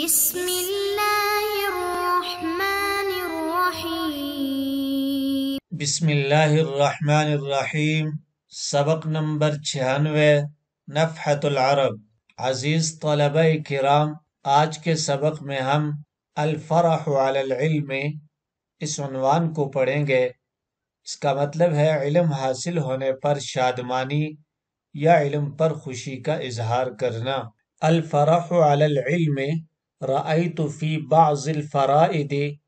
بسم اللہ الرحمن الرحیم بسم اللہ الرحمن الرحیم سبق نمبر چھیانوے نفحت العرب عزیز طلبہ کرام آج کے سبق میں ہم الفرح علی العلم اس عنوان کو پڑھیں گے اس کا مطلب ہے علم حاصل ہونے پر شادمانی یا علم پر خوشی کا اظہار کرنا الفرح علی العلم رأيت في بعض الفرائد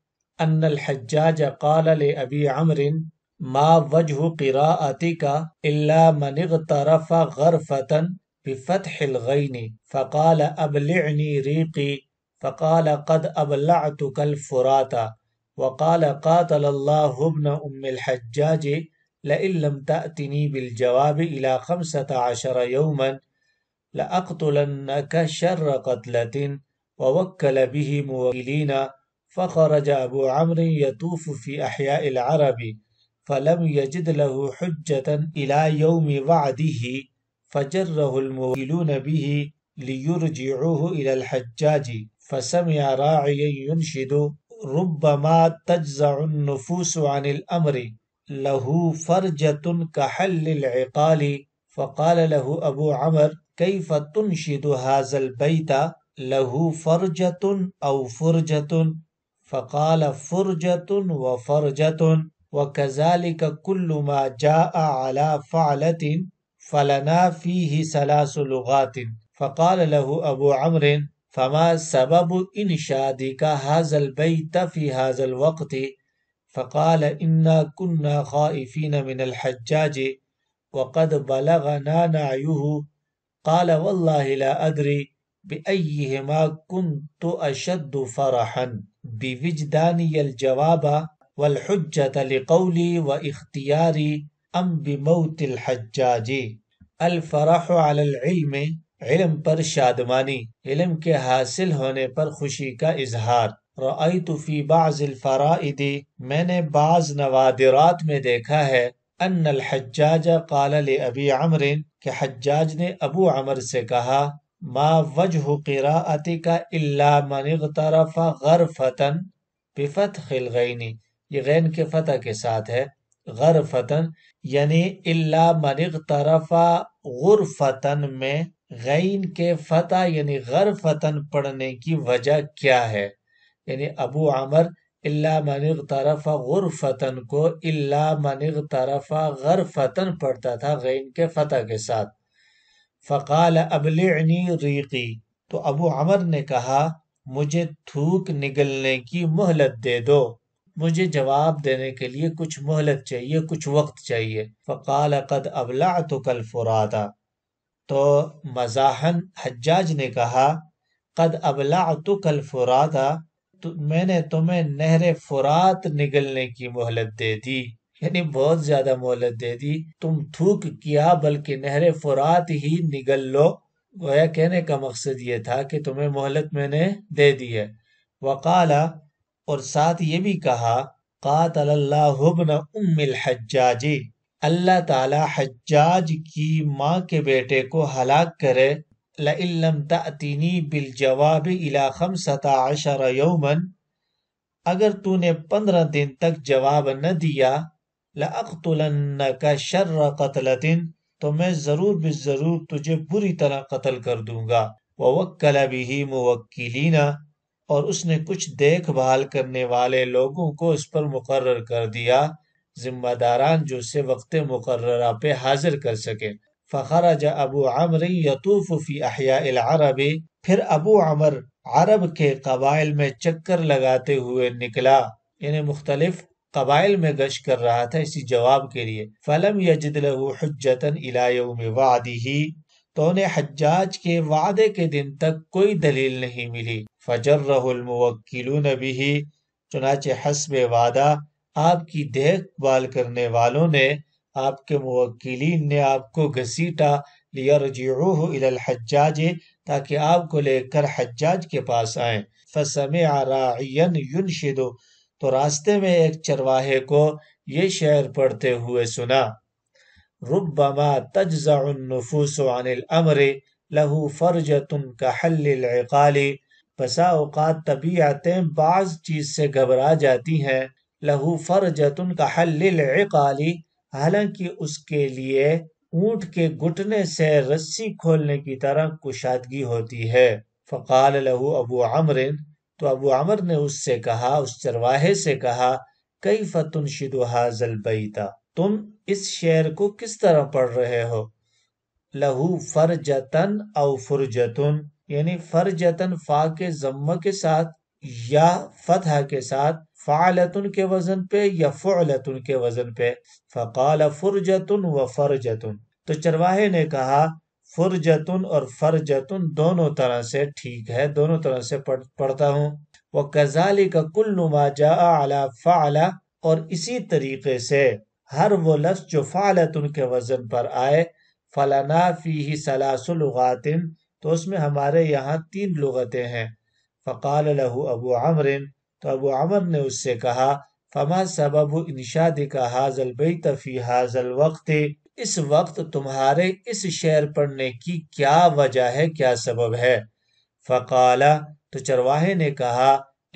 أن الحجاج قال لأبي عمرو ما وجه قراءتك إلا من اغترف غرفة بفتح الغين فقال أبلعني ريقي فقال قد أبلعتك الفرات وقال قاتل الله ابن أم الحجاج لئن لم تأتني بالجواب إلى خمسة عشر يوما لأقتلنك شر قتلة ووكل به موكلين فخرج أبو عمرو يطوف في أحياء العرب فلم يجد له حجة إلى يوم وعده فجره الموكلون به ليرجعوه إلى الحجاج فسمع راعيا ينشد ربما تجزع النفوس عن الأمر له فرجة كحل العقال فقال له أبو عمر كيف تنشد هذا البيت له فرجة أو فرجة فقال فرجة وفرجة وكذلك كل ما جاء على فعلة فلنا فيه ثلاث لغات فقال له أبو عمرو فما سبب إنشادك هذا البيت في هذا الوقت فقال إنا كنا خائفين من الحجاج وقد بلغنا نعيه قال والله لا أدري بأيهما كنت أشد فرحا بوجداني الجواب والحجة لقولي واختياري أم بموت الحجاج الفرح على العلم علم پر شادمانی علم کے حاصل ہونے پر خوشی کا اظہار رأیت فی بعض الفرائد میں نے بعض نوادرات میں دیکھا ہے ان الحجاج قال لابی عمر کہ حجاج نے ابو عمر سے کہا ما وجہ عتی کا اللہ من اغترف غرفتن ففت خلغنی یہ غین کے فتح کے ساتھ ہے غرفتن یعنی یعنی اللہ اغترف غرفتن میں غین کے فتح یعنی غرفتن پڑھنے کی وجہ کیا ہے یعنی ابو عمر اللہ من اغترف غرفتن کو اللہ من اغترف غرفتن پڑھتا تھا غین کے فتح کے ساتھ فقال ابلعنی ریقی تو ابو عمر نے کہا مجھے تھوک نگلنے کی مہلت دے دو مجھے جواب دینے کے لیے کچھ مہلت چاہیے کچھ وقت چاہیے فقال قد ابلا تو کل تو مزاحن حجاج نے کہا قد ابلعتک تو کل میں نے تمہیں نہر فرات نگلنے کی مہلت دے دی یعنی بہت زیادہ مہلت دے دی تم تھوک کیا بلکہ نہر فرات ہی نگل لو گویا کہنے کا مقصد یہ تھا کہ تمہیں مہلت میں نے دے دی ہے وقالا اور ساتھ یہ بھی کہا قاتل اللہ ابن ام الحجاجی اللہ تعالی حجاج کی ماں کے بیٹے کو ہلاک کرے لَإِلَّمْ تَأْتِنِي بِالْجَوَابِ إِلَى خَمْسَةَ عَشَرَ يَوْمًا اگر تُو نے پندرہ دن تک جواب نہ دیا لَأَقْتُلَنَّكَ شَرَّ قَتْلَةٍ تو میں ضرور بے ضرور تجھے بری طرح قتل کر دوں گا وَوَكَّلَ بِهِ مُوَكِّلِينَ اور اس نے کچھ دیکھ بھال کرنے والے لوگوں کو اس پر مقرر کر دیا ذمہ داران جو اسے وقت مقررہ پہ حاضر کر سکے فَخَرَجَ جا عَمْرِ آمری فِي أَحْيَاءِ الْعَرَبِ پھر ابو عمر عرب کے قبائل میں چکر لگاتے ہوئے نکلا یعنی مختلف قبائل میں گش کر رہا تھا اسی جواب کے لیے فلم یجد له الی یوم وعده تو انہیں حجاج کے وعدے کے دن تک کوئی دلیل نہیں ملی فجرہ الموکلون به چنانچہ حسب وعدہ آپ کی دیکھ بھال کرنے والوں نے آپ کے موکلین نے آپ کو گسیٹا لیرجعوه الی الحجاج تاکہ آپ کو لے کر حجاج کے پاس آئیں فسمع راعیا ینشد تو راستے میں ایک چرواہے کو یہ شعر پڑھتے ہوئے سنا ربما تجزع عن الامر لہو فرجت کا حل العقال بسا اوقات طبیعتیں بعض چیز سے گھبرا جاتی ہیں لہو فرجتن کا حل کالی حالانکہ اس کے لیے اونٹ کے گٹنے سے رسی کھولنے کی طرح کشادگی ہوتی ہے فقال لہو ابو عمر تو ابو عمر نے اس سے کہا اس چرواہے سے کہا کئی فتن بیتا تم اس شعر کو کس طرح پڑھ رہے ہو لہو فرجتن او فرجتن یعنی فرجتن فا کے ضمہ کے ساتھ یا فتح کے ساتھ فعلتن کے وزن پہ یا فعلتن کے وزن پہ فقال فرجتن و فرجتن تو چرواہے نے کہا فرجتن اور فرجتن دونوں طرح سے ٹھیک ہے دونوں طرح سے پڑھتا ہوں وہ کزالی کا کل نما جا اعلی اور اسی طریقے سے ہر وہ لفظ جو فعلتن کے وزن پر آئے فلانا فی سلاس لغاتن تو اس میں ہمارے یہاں تین لغتیں ہیں فقال له ابو آمرن تو ابو عمر نے اس سے کہا فما سبب انشاد کا حاضل بے فی حاضل وقت اس وقت تمہارے اس شعر پڑھنے کی کیا وجہ ہے کیا سبب ہے فقالا تو چرواہے نے کہا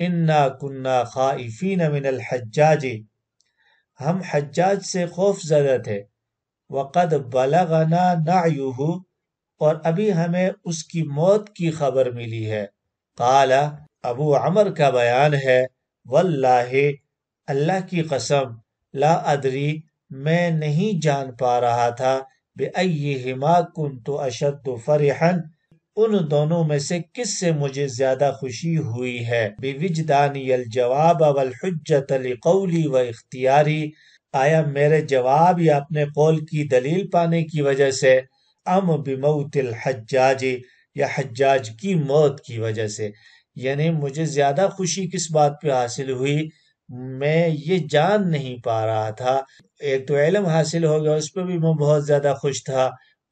انا کنہ الحجاج ہم حجاج سے خوف زدہ تھے وقد بلغنا نہ اور ابھی ہمیں اس کی موت کی خبر ملی ہے قالا ابو عمر کا بیان ہے واللہ اللہ کی قسم لا ادری میں نہیں جان پا رہا تھا بے اے ہما کن تو اشد فرحن ان دونوں میں سے کس سے مجھے زیادہ خوشی ہوئی ہے بے الجواب و اختیاری آیا میرے جواب یا اپنے قول کی دلیل پانے کی وجہ سے ام بموت تل یا حجاج کی موت کی وجہ سے یعنی مجھے زیادہ خوشی کس بات پہ حاصل ہوئی میں یہ جان نہیں پا رہا تھا ایک تو علم حاصل ہو گیا اس پہ بھی میں بہت زیادہ خوش تھا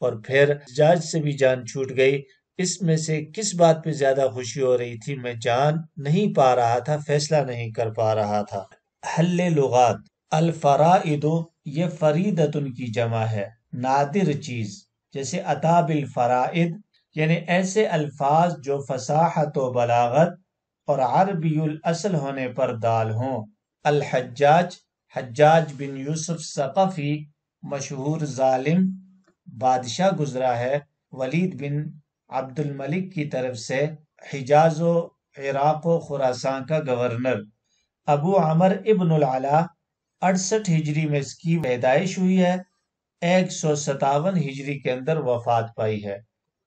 اور پھر جاج سے بھی جان چھوٹ گئی اس میں سے کس بات پہ زیادہ خوشی ہو رہی تھی میں جان نہیں پا رہا تھا فیصلہ نہیں کر پا رہا تھا حل لغات الفرائد یہ فریدت ان کی جمع ہے نادر چیز جیسے اتاب الفرائد یعنی ایسے الفاظ جو فصاحت و بلاغت اور عربی الاصل ہونے پر دال ہوں الحجاج حجاج بن یوسف ثقفی مشہور ظالم بادشاہ گزرا ہے ولید بن عبد الملک کی طرف سے حجاز و عراق و خوراسان کا گورنر ابو عمر ابن العلا 68 ہجری میں اس کی پیدائش ہوئی ہے 157 ہجری کے اندر وفات پائی ہے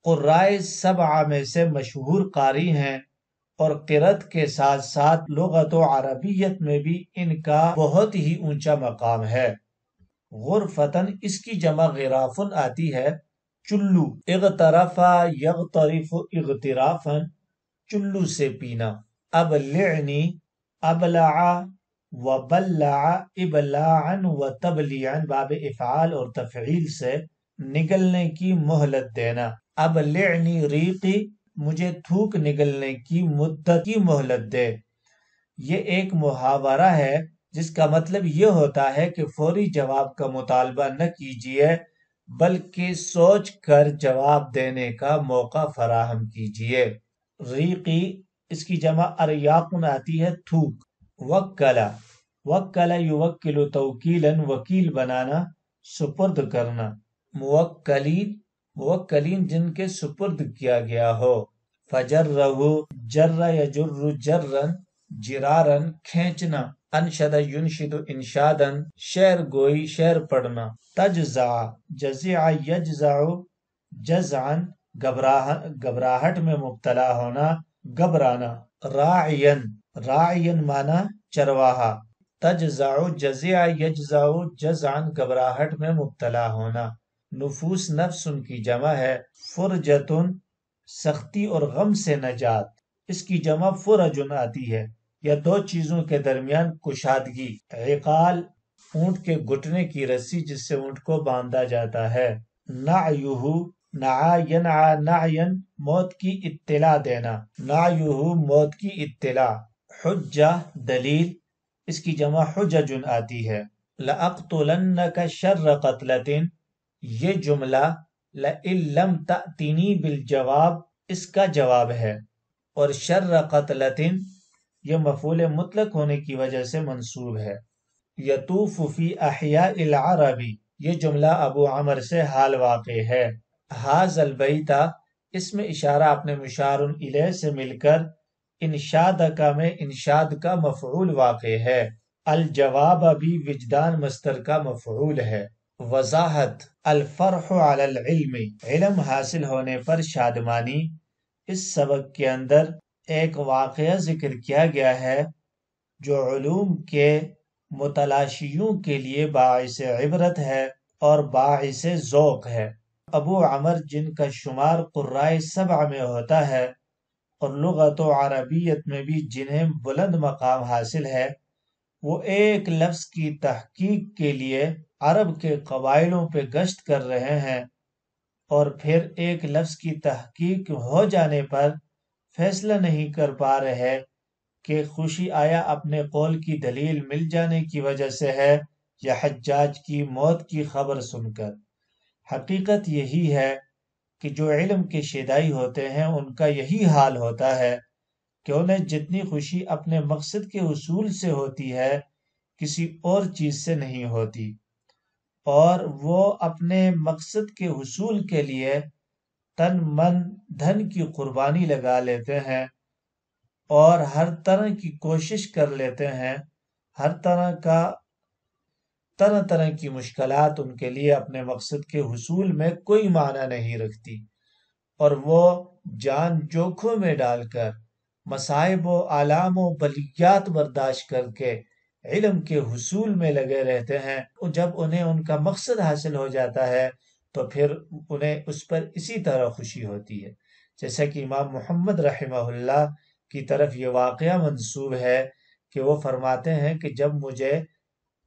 قرائے سبعہ میں سے مشہور قاری ہیں اور قرت کے ساتھ ساتھ لغت و عربیت میں بھی ان کا بہت ہی اونچا مقام ہے غرفتن اس کی جمع غرافن آتی ہے چلو اغترفا یغترف اغترافن چلو سے پینا اب لعنی ابلا و بلا و تبلیعن باب افعال اور تفعیل سے نگلنے کی مہلت دینا اب لعنی ریقی مجھے تھوک نگلنے کی مدت کی مہلت دے یہ ایک محاورہ ہے جس کا مطلب یہ ہوتا ہے کہ فوری جواب کا مطالبہ نہ کیجیے بلکہ سوچ کر جواب دینے کا موقع فراہم کیجیے ریقی اس کی جمع اریاقن آتی ہے تھوک وکلا وکلا وک کلا یو وکیل بنانا سپرد کرنا موکلین وہ کلیم جن کے سپرد کیا گیا ہو فجر رہو جر یجر جرن جرارن کھینچنا انشد انشادن شعر گوئی شعر پڑھنا تجزع جزع یجزع جزعن گھبراہٹ میں مبتلا ہونا گھبرانا راعین راعین مانا چرواہا تجزع جزع یجزع جزعن گھبراہٹ میں مبتلا ہونا نفوس نفس ان کی جمع ہے فرجتن سختی اور غم سے نجات اس کی جمع فرجن آتی ہے یا دو چیزوں کے درمیان کشادگی عقال اونٹ کے گھٹنے کی رسی جس سے اونٹ کو باندھا جاتا ہے نہ یو نعین موت کی اطلاع دینا نہ موت کی اطلاع حجہ دلیل اس کی جمع حججن آتی ہے لَأَقْتُلَنَّكَ شَرَّ قَتْلَتِن یہ جملہ لم بال جواب اس کا جواب ہے اور شر قتل یہ مفول مطلق ہونے کی وجہ سے منصوب ہے فی احیاء العربی یہ جملہ ابو عمر سے حال واقع ہے حاض البیتا اس میں اشارہ اپنے مشار الہ سے مل کر انشاد کا میں انشاد کا مفعول واقع ہے الجواب ابھی وجدان مستر کا مفعول ہے وضاحت الفرح علی العلم علم حاصل ہونے پر شادمانی اس سبق کے اندر ایک واقعہ ذکر کیا گیا ہے جو علوم کے متلاشیوں کے لیے باعث عبرت ہے اور باعث ذوق ہے ابو عمر جن کا شمار قرائے سبع میں ہوتا ہے اور لغت و عربیت میں بھی جنہیں بلند مقام حاصل ہے وہ ایک لفظ کی تحقیق کے لیے عرب کے قبائلوں پہ گشت کر رہے ہیں اور پھر ایک لفظ کی تحقیق ہو جانے پر فیصلہ نہیں کر پا رہے کہ خوشی آیا اپنے قول کی دلیل مل جانے کی وجہ سے ہے یا حجاج کی موت کی خبر سن کر حقیقت یہی ہے کہ جو علم کے شیدائی ہوتے ہیں ان کا یہی حال ہوتا ہے کہ انہیں جتنی خوشی اپنے مقصد کے حصول سے ہوتی ہے کسی اور چیز سے نہیں ہوتی اور وہ اپنے مقصد کے حصول کے لیے تن من دھن کی قربانی لگا لیتے ہیں اور ہر طرح کی کوشش کر لیتے ہیں ہر طرح کا طرح طرح کی مشکلات ان کے لیے اپنے مقصد کے حصول میں کوئی معنی نہیں رکھتی اور وہ جان جوکھوں میں ڈال کر مصائب و علام و بلیات برداشت کر کے علم کے حصول میں لگے رہتے ہیں جب انہیں ان کا مقصد حاصل ہو جاتا ہے تو پھر انہیں اس پر اسی طرح خوشی ہوتی ہے جیسا کہ امام محمد رحمہ اللہ کی طرف یہ واقعہ منصوب ہے کہ وہ فرماتے ہیں کہ جب مجھے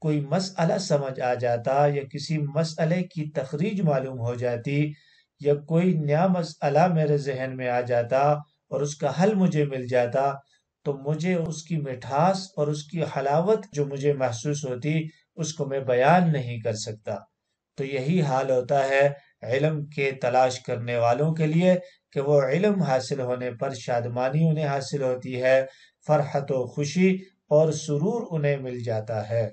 کوئی مسئلہ سمجھ آ جاتا یا کسی مسئلے کی تخریج معلوم ہو جاتی یا کوئی نیا مسئلہ میرے ذہن میں آ جاتا اور اس کا حل مجھے مل جاتا تو مجھے اس کی مٹھاس اور اس کی حلاوت جو مجھے محسوس ہوتی اس کو میں بیان نہیں کر سکتا تو یہی حال ہوتا ہے علم کے تلاش کرنے والوں کے لیے کہ وہ علم حاصل ہونے پر شادمانی انہیں حاصل ہوتی ہے فرحت و خوشی اور سرور انہیں مل جاتا ہے